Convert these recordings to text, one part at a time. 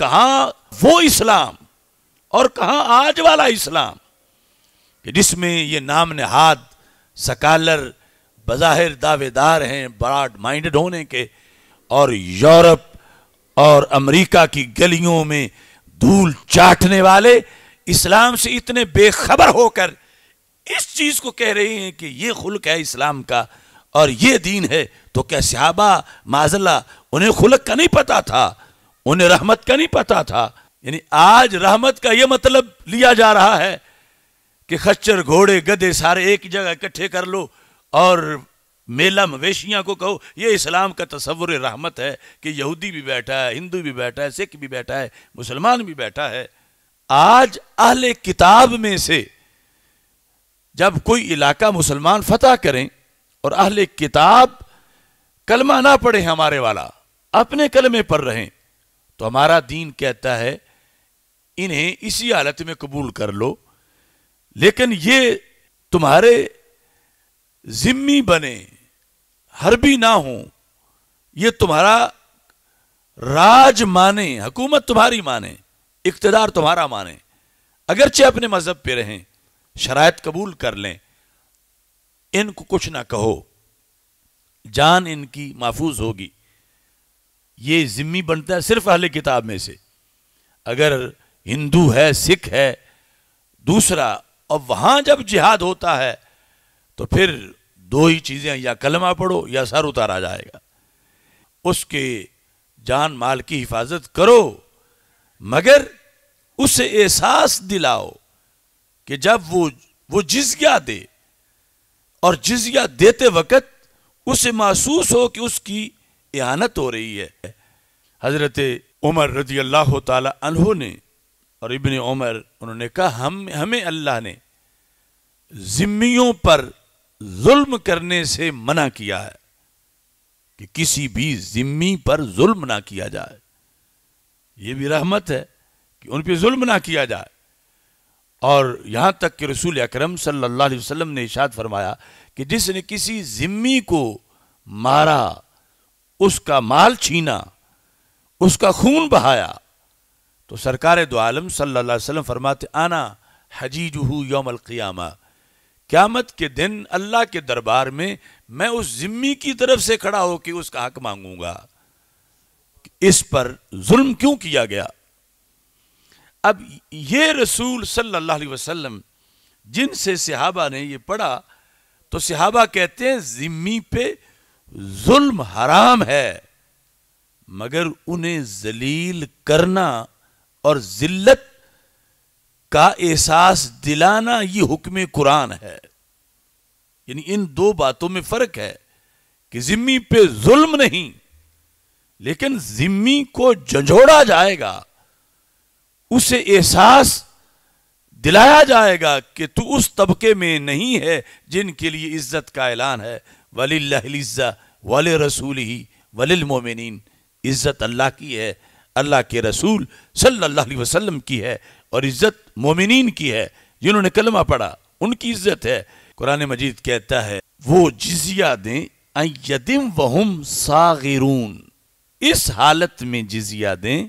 कहा वो इस्लाम और कहा आज वाला इस्लाम कि जिसमें ये नाम नहाद सकालर बज़ाहिर दावेदार हैं ब्राड माइंडेड होने के और यूरोप और अमेरिका की गलियों में धूल चाटने वाले इस्लाम से इतने बेखबर होकर इस चीज़ को कह रहे हैं कि ये खुलक है इस्लाम का और ये दीन है तो क्या सहाबा माजल्ला उन्हें खुलक का नहीं पता था उन्हें रहमत का नहीं पता था यानी आज रहमत का यह मतलब लिया जा रहा है कि खच्चर घोड़े गधे सारे एक जगह इकट्ठे कर लो और मेला मवेशियां को कहो ये इस्लाम का तस्वुर रहमत है कि यहूदी भी बैठा है हिंदू भी बैठा है सिख भी बैठा है मुसलमान भी बैठा है आज अहले किताब में से जब कोई इलाका मुसलमान फतेह करें और अहले किताब कलमा ना पढ़े हमारे वाला अपने कलमे पर रहें तो हमारा दीन कहता है इन्हें इसी हालत में कबूल कर लो लेकिन ये तुम्हारे जिम्मी बने हर भी ना हो ये तुम्हारा राज माने हुकूमत तुम्हारी माने इकतदार तुम्हारा माने अगरचे अपने मजहब पे रहें शरात कबूल कर लें इनको कुछ ना कहो जान इनकी महफूज होगी ये जिम्मी बनता है सिर्फ अहले किताब में से अगर हिंदू है सिख है दूसरा और वहां जब जिहाद होता है तो फिर दो ही चीज़ें या कलमा पढ़ो या सर उतारा जाएगा उसके जान माल की हिफाजत करो मगर उसे एहसास दिलाओ कि जब वो वो जिजिया दे और जिजिया देते वक्त उसे महसूस हो कि उसकी इहानत हो रही है हज़रत उमर रजी अल्लाह तहों ने और इबन उमर उन्होंने कहा हम हमें अल्लाह ने जिम्मियों पर जुल्म करने से मना किया है कि किसी भी जिम्मी पर जुल्म ना किया जाए यह भी रहमत है कि उन पर जुल्म ना किया जाए और यहां तक कि रसूल अकरम सल्लल्लाहु अलैहि वसल्लम ने इशाद फरमाया कि जिसने किसी जिम्मी को मारा उसका माल छीना उसका खून बहाया तो सरकार दो आलम सल्लल्लाहु फरमाते आना हजीज योम क़ियामा क़्यामत के दिन अल्लाह के दरबार में मैं उस जिम्मी की तरफ से खड़ा होकर उसका हक मांगूंगा इस पर जुल्म क्यों किया गया अब ये रसूल सल्लल्लाहु अलैहि वसल्लम जिनसे सिहाबा ने ये पढ़ा तो सिहाबा कहते हैं जिम्मी पे जुल्म हराम है मगर उन्हें जलील करना और जिल्लत का एहसास दिलाना ये हुक्म कुरान है यानी इन दो बातों में फर्क है कि जिम्मी पे जुल्म नहीं लेकिन जिम्मी को झंझोड़ा जाएगा उसे एहसास दिलाया जाएगा कि तू उस तबके में नहीं है जिनके लिए इज्जत का ऐलान है वलीज़ा वल रसूल ही वलिलमोमिन इज़्ज़त अल्लाह की है अल्लाह के रसूल सल्ला वसलम की है और इज़्ज़त मोमिन की है जिन्होंने कलमा पढ़ा उनकी इज़्ज़त है कुरान मजीद कहता है वो जिजिया दें यदिम वहम सागिरून इस हालत में जिजिया दें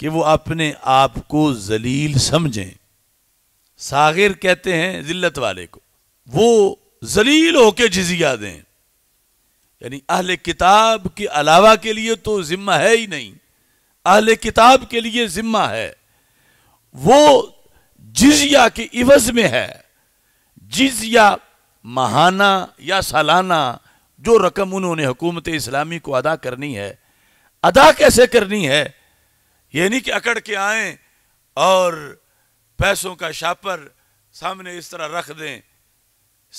कि वो अपने आप को जलील समझें सागिर कहते हैं जिल्लत वाले को वो जलील होके जिजिया दें यानी अहल किताब के अलावा के लिए तो ज़िम्मा है ही नहीं अहल किताब के लिए ज़िम्मा है वो जिजिया के इवज में है जिजिया महाना या सालाना जो रकम उन्होंने हुकूमत इस्लामी को अदा करनी है अदा कैसे करनी है यानी कि अकड़ के आए और पैसों का शापर सामने इस तरह रख दें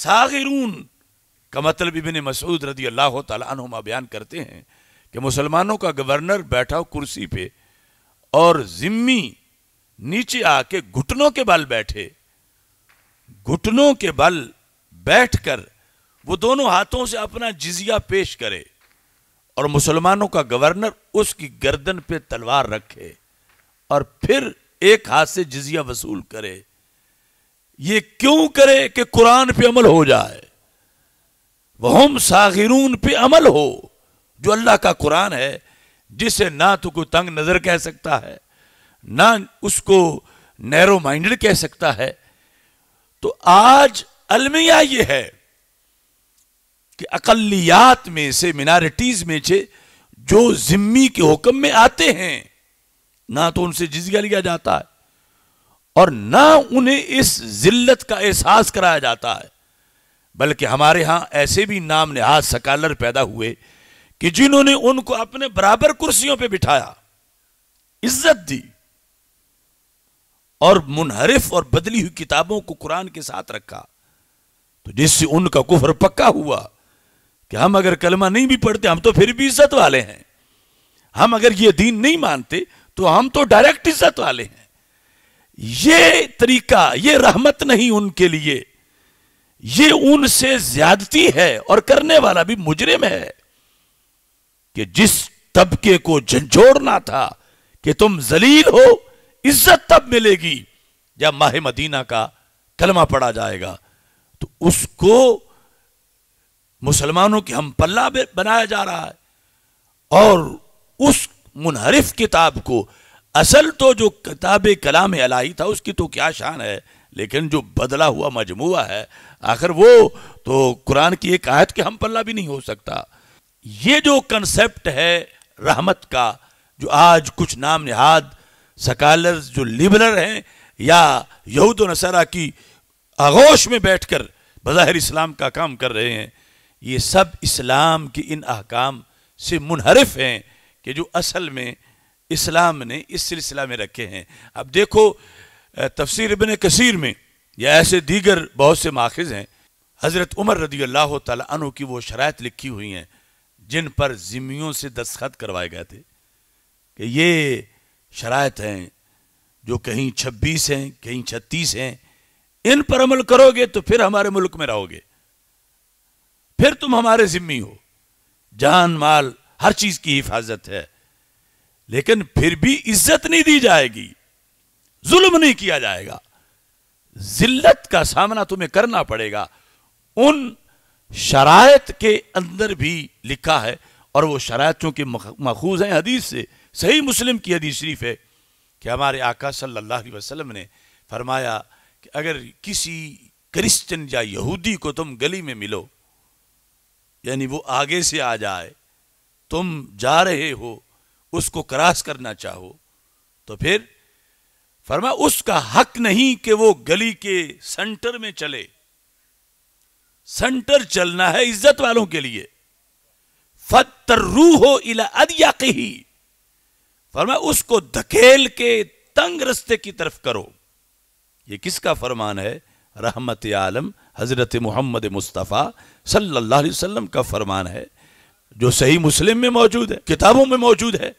सागिरून का मतलब इबिन मसूद रदी अल्लाह तुमा बयान करते हैं कि मुसलमानों का गवर्नर बैठा हो कुर्सी पे और जिम्मी नीचे आके घुटनों के बल बैठे घुटनों के बल बैठकर वो दोनों हाथों से अपना जिजिया पेश करे और मुसलमानों का गवर्नर उसकी गर्दन पे तलवार रखे और फिर एक हाथ से जिजिया वसूल करे ये क्यों करे कि कुरान पे अमल हो जाए वह सागिरून पे अमल हो जो अल्लाह का कुरान है जिसे ना तो कोई तंग नज़र कह सकता है ना उसको नैरो माइंडेड कह सकता है तो आज अलमिया ये है कि अकलियात में से मिनारिटीज में से जो जिम्मी के हुक्म में आते हैं ना तो उनसे जिजिया लिया जाता है और ना उन्हें इस जिल्लत का एहसास कराया जाता है बल्कि हमारे यहां ऐसे भी नाम लिहाज सकालर पैदा हुए कि जिन्होंने उनको अपने बराबर कुर्सियों पर बिठाया इज्जत दी और मुनहरिफ और बदली हुई किताबों को कुरान के साथ रखा तो जिससे उनका कुफर पक्का हुआ कि हम अगर कलमा नहीं भी पढ़ते हम तो फिर भी इज्जत वाले हैं हम अगर ये दीन नहीं मानते तो हम तो डायरेक्ट इज्जत वाले हैं ये तरीका ये रहमत नहीं उनके लिए ये उनसे ज्यादती है और करने वाला भी मुजरिम है कि जिस तबके को झंझोड़ना था कि तुम जलील हो इज्जत तब मिलेगी जब माह मदीना का कलमा पड़ा जाएगा तो उसको मुसलमानों के हम पल्ला बनाया जा रहा है और उस मुनहरिफ किताब को असल तो जो किताब कलाम अलाई था उसकी तो क्या शान है लेकिन जो बदला हुआ मजमुआ है आखिर वो तो कुरान की एक आयत के हम पल्ला भी नहीं हो सकता ये जो कंसेप्ट है रहमत का जो आज कुछ नाम निहाद सकालर जो लिबरल हैं या यहूद नसरा की आगोश में बैठ कर बज़ाहिर इस्लाम का काम कर रहे हैं ये सब इस्लाम के इन अहकाम से मुनहरफ हैं कि जो असल में इस्लाम ने इस सिलसिला में रखे हैं अब देखो तफसर इबन कसीर में या ऐसे दीगर बहुत से माखज़ हैं हज़रत उमर रदी अल्लाह तु की वो शरात लिखी हुई हैं जिन पर ज़िमियों से दस्खत करवाए गए थे कि ये शरात हैं जो कहीं छब्बीस हैं कहीं छत्तीस हैं इन पर अमल करोगे तो फिर हमारे मुल्क में रहोगे फिर तुम हमारे ज़िम्मी हो जान माल हर चीज़ की हिफाजत है लेकिन फिर भी इज्जत नहीं दी जाएगी जुल्म नहीं किया जाएगा जिल्लत का सामना तुम्हें करना पड़ेगा उन शरात के अंदर भी लिखा है और वो शरात चूंकि मखूज हैं हदीस से सही मुस्लिम की हदीस शरीफ है कि हमारे आका सल्लल्लाहु अलैहि वसल्लम ने फरमाया कि अगर किसी क्रिश्चियन या यहूदी को तुम गली में मिलो यानी वो आगे से आ जाए तुम जा रहे हो उसको क्रॉस करना चाहो तो फिर फरमा उसका हक नहीं कि वो गली के सेंटर में चले सेंटर चलना है इज्जत वालों के लिए फतरू हो इला ही फरमा उसको धकेल के तंग रस्ते की तरफ करो ये किसका फरमान है रहमत आलम हज़रत मोहम्मद मुस्तफ़ा सल्लल्लाहु अलैहि वसल्लम का फरमान है जो सही मुस्लिम में मौजूद है किताबों में मौजूद है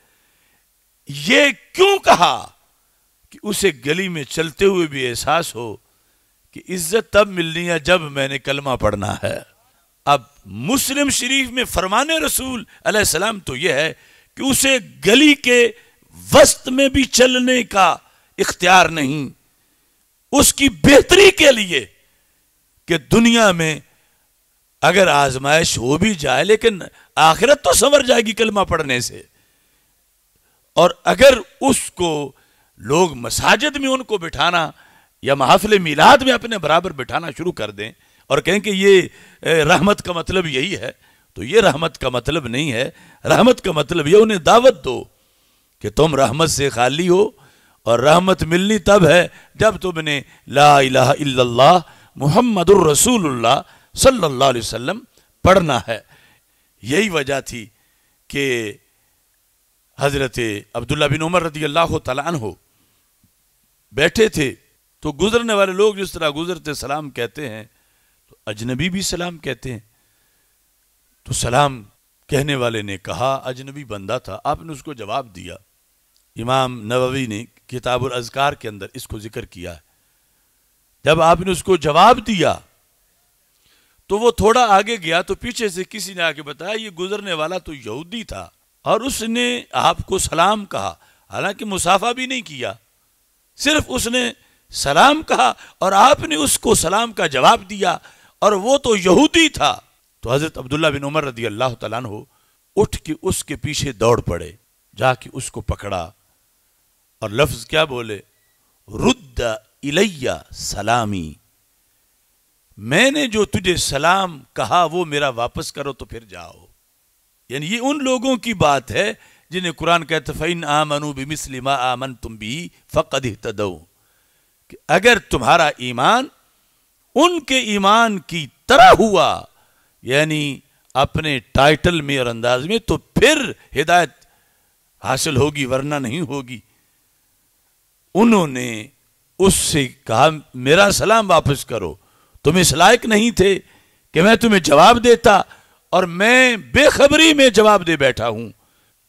ये क्यों कहा कि उसे गली में चलते हुए भी एहसास हो कि इज्जत तब मिलनी है जब मैंने कलमा पढ़ना है अब मुस्लिम शरीफ में फरमान रसूल अलैहिस्सलाम तो यह है कि उसे गली के वस्त में भी चलने का इख्तियार नहीं उसकी बेहतरी के लिए कि दुनिया में अगर आजमाइश हो भी जाए लेकिन आखिरत तो संवर जाएगी कलमा पढ़ने से और अगर उसको लोग मसाजिद में उनको बिठाना या महाफिल मिलाद में अपने बराबर बिठाना शुरू कर दें और कहें कि ये रहमत का मतलब यही है तो ये रहमत का मतलब नहीं है रहमत का मतलब ये उन्हें दावत दो कि तुम रहमत से खाली हो और रहमत मिलनी तब है जब तुमने ला इला मोहम्मद रसूलुल्लाह सल्लल्लाहु अलैहि वसल्लम पढ़ना है यही वजह थी कि हज़रत अब्दुल्ला बिन उमर रदी अल्लाह तलान हो बैठे थे तो गुजरने वाले लोग जिस तरह गुजरते सलाम कहते हैं तो अजनबी भी सलाम कहते हैं तो सलाम कहने वाले ने कहा अजनबी बंदा था आपने उसको जवाब दिया इमाम नववी ने किताबुल अजकार के अंदर इसको जिक्र किया है जब आपने उसको जवाब दिया तो वो थोड़ा आगे गया तो पीछे से किसी ने आके बताया ये गुजरने वाला तो यहूदी था और उसने आपको सलाम कहा हालांकि मुसाफा भी नहीं किया सिर्फ उसने सलाम कहा और आपने उसको सलाम का जवाब दिया और वो तो यहूदी था तो हज़रत अब्दुल्ला बिन उमर रदी अल्लाह तु उठ के उसके पीछे दौड़ पड़े जाके उसको पकड़ा और लफ्ज़ क्या बोले रुद्द इलैया सलामी मैंने जो तुझे सलाम कहा वो मेरा वापस करो तो फिर जाओ यानी ये उन लोगों की बात है जिन्हें कुरान कहते फ़ैन आमनु बिमिसलिमा आमन तुम भी फ़कद तदो कि अगर तुम्हारा ईमान उनके ईमान की तरह हुआ यानी अपने टाइटल में और अंदाज में तो फिर हिदायत हासिल होगी वरना नहीं होगी उन्होंने उससे कहा मेरा सलाम वापस करो तुम इस लायक नहीं थे कि मैं तुम्हें जवाब देता और मैं बेखबरी में जवाब दे बैठा हूँ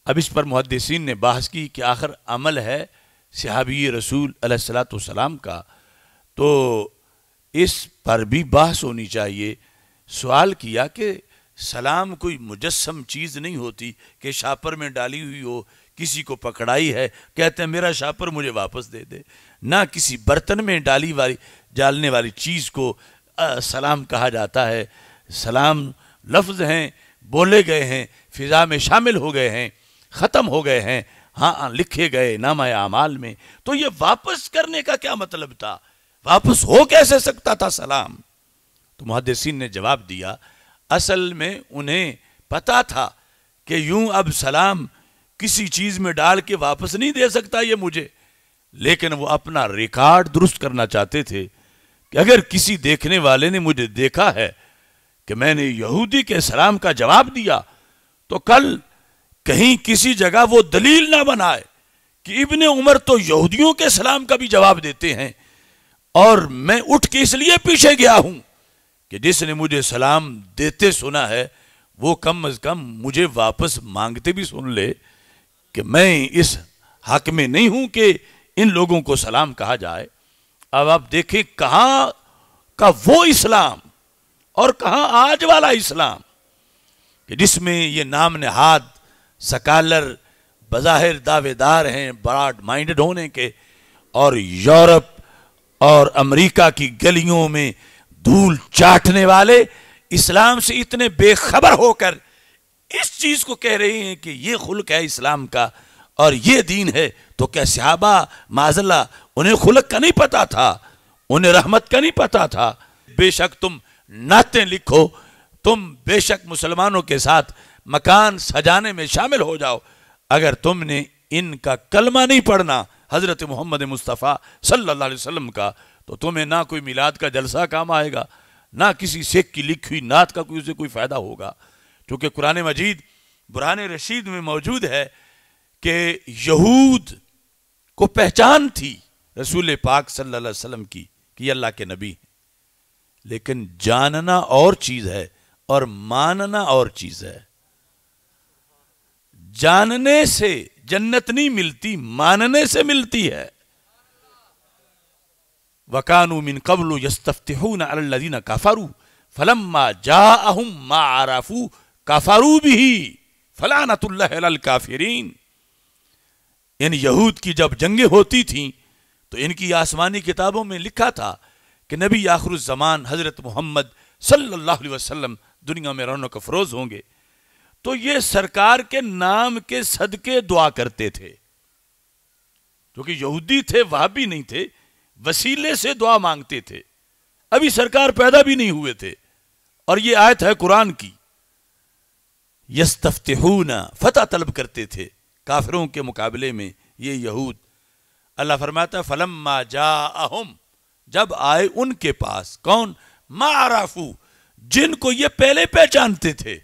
अब इस पर मुहदसिन ने बहस की कि आखिर अमल है सिहाबी रसूल सलाम का तो इस पर भी बहस होनी चाहिए सवाल किया कि सलाम कोई मुजस्म चीज़ नहीं होती कि शापर में डाली हुई हो किसी को पकड़ाई है कहते हैं मेरा शापर मुझे वापस दे दे ना किसी बर्तन में डाली वाली डालने वाली चीज़ को आ, सलाम कहा जाता है सलाम लफ्ज़ हैं बोले गए हैं फ़िज़ा में शामिल हो गए हैं ख़त्म हो गए हैं हाँ, हाँ लिखे गए नामा अमाल में तो ये वापस करने का क्या मतलब था वापस हो कैसे सकता था सलाम तो मुहदसिन ने जवाब दिया असल में उन्हें पता था कि यूं अब सलाम किसी चीज़ में डाल के वापस नहीं दे सकता ये मुझे लेकिन वो अपना रिकॉर्ड दुरुस्त करना चाहते थे कि अगर किसी देखने वाले ने मुझे देखा है कि मैंने यहूदी के सलाम का जवाब दिया तो कल कहीं किसी जगह वो दलील ना बनाए कि इबन उमर तो यहूदियों के सलाम का भी जवाब देते हैं और मैं उठ के इसलिए पीछे गया हूं कि जिसने मुझे सलाम देते सुना है वो कम अज कम मुझे वापस मांगते भी सुन ले कि मैं इस हक में नहीं हूं कि इन लोगों को सलाम कहा जाए अब आप देखें कहा का वो इस्लाम और कहा आज वाला इस्लाम कि जिसमें ये नाम नहाद सकालर बज़ाहिर दावेदार हैं ब्राड माइंडेड होने के और यूरोप और अमेरिका की गलियों में धूल चाटने वाले इस्लाम से इतने बेखबर होकर इस चीज़ को कह रहे हैं कि ये खुल्क है इस्लाम का और ये दीन है तो क्या सहाबा माजल्ला उन्हें खुलक का नहीं पता था उन्हें रहमत का नहीं पता था बेशक तुम नाते लिखो तुम बेशक मुसलमानों के साथ मकान सजाने में शामिल हो जाओ अगर तुमने इनका कलमा नहीं पढ़ना हज़रत मोहम्मद मुस्तफ़ा सल्लल्लाहु अलैहि वसल्लम का तो तुम्हें ना कोई मिलाद का जलसा काम आएगा ना किसी शेख की लिखी हुई नात का कोई उसे कोई फ़ायदा होगा क्योंकि कुरान मजीद बुरान रशीद में मौजूद है कि यहूद को पहचान थी रसूल पाक सल्लल्लाहु अलैहि की कि अल्लाह के नबी हैं लेकिन जानना और चीज है और मानना और चीज है जानने से जन्नत नहीं मिलती मानने से मिलती है वकानू मिन कबल यस्तफ़्तिहून ना काफारू फलम्मा जाअहुम मा आराफू काफारू भी फलानतुल्लाह अल काफिरीन इन यहूद की जब जंगें होती थीं तो इनकी आसमानी किताबों में लिखा था कि नबी जमान हज़रत मोहम्मद सल्लल्लाहु अलैहि वसल्लम दुनिया में रौनक अफरोज़ होंगे तो ये सरकार के नाम के सदके दुआ करते थे क्योंकि तो यहूदी थे वह भी नहीं थे वसीले से दुआ मांगते थे अभी सरकार पैदा भी नहीं हुए थे और ये आयत है कुरान की यस्तफ़तहूना फतह तलब करते थे काफिरों के मुकाबले में ये यहूद अल्लाह फरमाता फलम मा जा अहम जब आए उनके पास कौन माराफू जिनको ये पहले पहचानते थे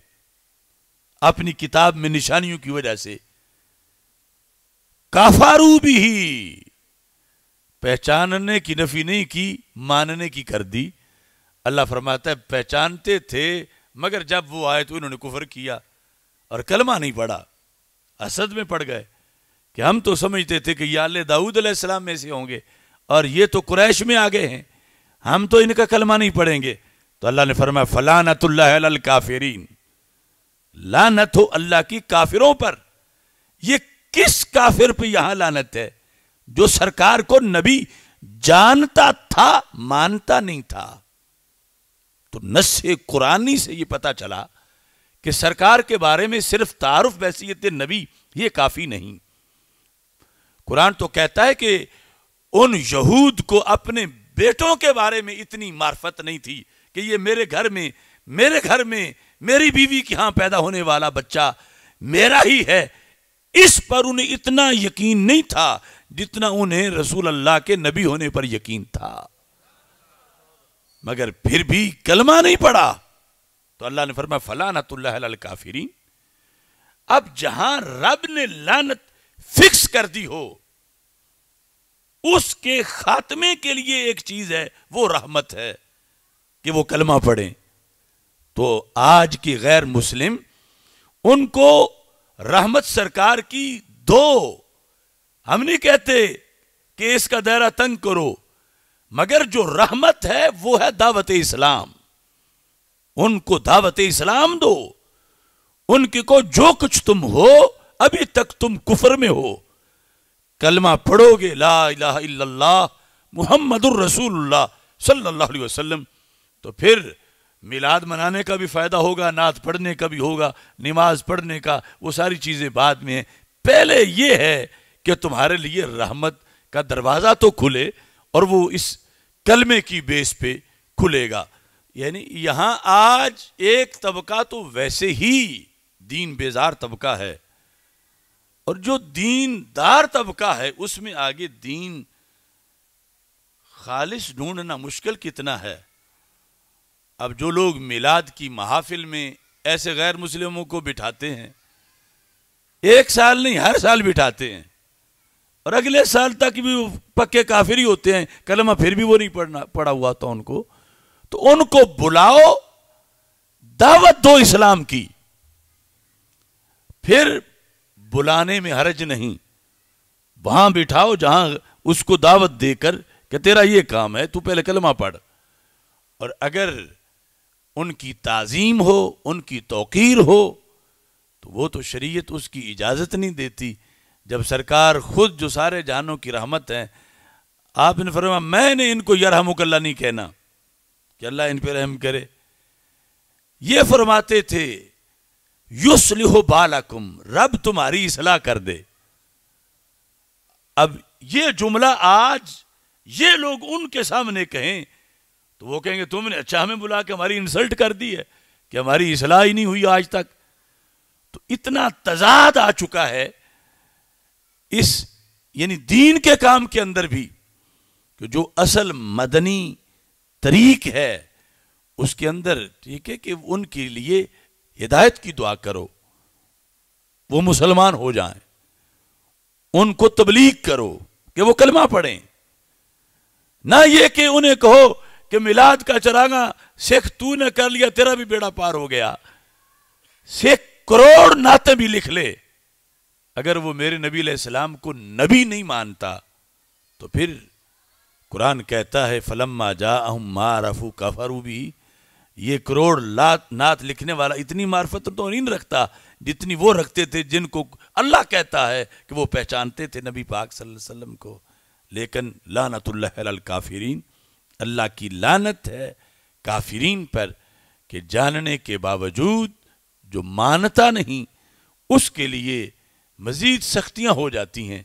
अपनी किताब में निशानियों की वजह से काफारू भी ही पहचानने की नफी नहीं की मानने की कर दी अल्लाह फरमाता है पहचानते थे मगर जब वो आए तो इन्होंने कुफर किया और कलमा नहीं पड़ा असद में पड़ गए कि हम तो समझते थे कि याले दाऊद में से होंगे और ये तो कुरैश में आ गए हैं हम तो इनका कलमा नहीं पढ़ेंगे तो अल्लाह ने फरमाया फलान काफिरीन लानत हो अल्लाह की काफिरों पर ये किस काफिर पे यहां लानत है जो सरकार को नबी जानता था मानता नहीं था तो नस्से कुरानी से यह पता चला कि सरकार के बारे में सिर्फ तारुफ बैसीत नबी ये काफी नहीं कुरान तो कहता है कि उन यहूद को अपने बेटों के बारे में इतनी मार्फत नहीं थी कि ये मेरे घर में मेरे घर में मेरी बीवी के यहां पैदा होने वाला बच्चा मेरा ही है इस पर उन्हें इतना यकीन नहीं था जितना उन्हें रसूल अल्लाह के नबी होने पर यकीन था मगर फिर भी कलमा नहीं पड़ा तो अल्लाह ने फरमा फलानतुल्ल काफिरी अब जहां रब ने लानत फिक्स कर दी हो उसके खात्मे के लिए एक चीज है वो रहमत है कि वो कलमा पढ़े तो आज की गैर मुस्लिम उनको रहमत सरकार की दो हम नहीं कहते कि इसका दायरा तंग करो मगर जो रहमत है वो है दावत इस्लाम उनको दावत इस्लाम दो उनके को जो कुछ तुम हो अभी तक तुम कुफर में हो कलमा पढ़ोगे ला इला मोहम्मद रसूलुल्लाह सल्लल्लाहु अलैहि वसल्लम तो फिर मिलाद मनाने का भी फ़ायदा होगा नात पढ़ने का भी होगा नमाज पढ़ने का वो सारी चीज़ें बाद में पहले ये है कि तुम्हारे लिए रहमत का दरवाज़ा तो खुले और वो इस कलमे की बेस पे खुलेगा यानी यहाँ आज एक तबका तो वैसे ही दीन बेजार तबका है और जो दीनदार तबका है उसमें आगे दीन खालिश ढूंढना मुश्किल कितना है अब जो लोग मिलाद की महाफिल में ऐसे गैर मुस्लिमों को बिठाते हैं एक साल नहीं हर साल बिठाते हैं और अगले साल तक भी पक्के काफिर ही होते हैं कलमा फिर भी वो नहीं पढ़ना पड़ा हुआ था उनको तो उनको बुलाओ दावत दो इस्लाम की फिर बुलाने में हरज नहीं वहां बिठाओ जहां उसको दावत देकर कि तेरा ये काम है तू पहले कलमा पढ़ और अगर उनकी ताजीम हो उनकी तोकीर हो तो वो तो शरीयत उसकी इजाज़त नहीं देती जब सरकार खुद जो सारे जानों की रहमत है आप इन फरमा मैंने इनको कल्ला नहीं कहना कि अल्लाह इन पर रहम करे ये फरमाते थे युसलिहो बालकुम रब तुम्हारी इसलाह कर दे अब ये जुमला आज ये लोग उनके सामने कहें तो वो कहेंगे तुमने अच्छा हमें बुला के हमारी इंसल्ट कर दी है कि हमारी इसलाह ही नहीं हुई आज तक तो इतना तजाद आ चुका है इस यानी दीन के काम के अंदर भी कि जो असल मदनी तरीक है उसके अंदर ठीक है कि उनके लिए हिदायत की दुआ करो वो मुसलमान हो जाएं उनको तबलीग करो कि वो कलमा पढ़ें ना ये कि उन्हें कहो कि मिलाद का चरागा सिख तू ने कर लिया तेरा भी बेड़ा पार हो गया सिख करोड़ नाते भी लिख ले अगर वो मेरे नबी सलाम को नबी नहीं मानता तो फिर कुरान कहता है फलम्मा जा अहम रफू काफरू भी ये करोड़ लात नाथ लिखने वाला इतनी मार्फत तो नहीं रखता जितनी वो रखते थे जिनको अल्लाह कहता है कि वो पहचानते थे नबी पाक वसल्लम को लेकिन लानतुल्ल काफिरीन अल्लाह की लानत है काफिरीन पर कि जानने के बावजूद जो मानता नहीं उसके लिए मज़ीद सख्तियाँ हो जाती हैं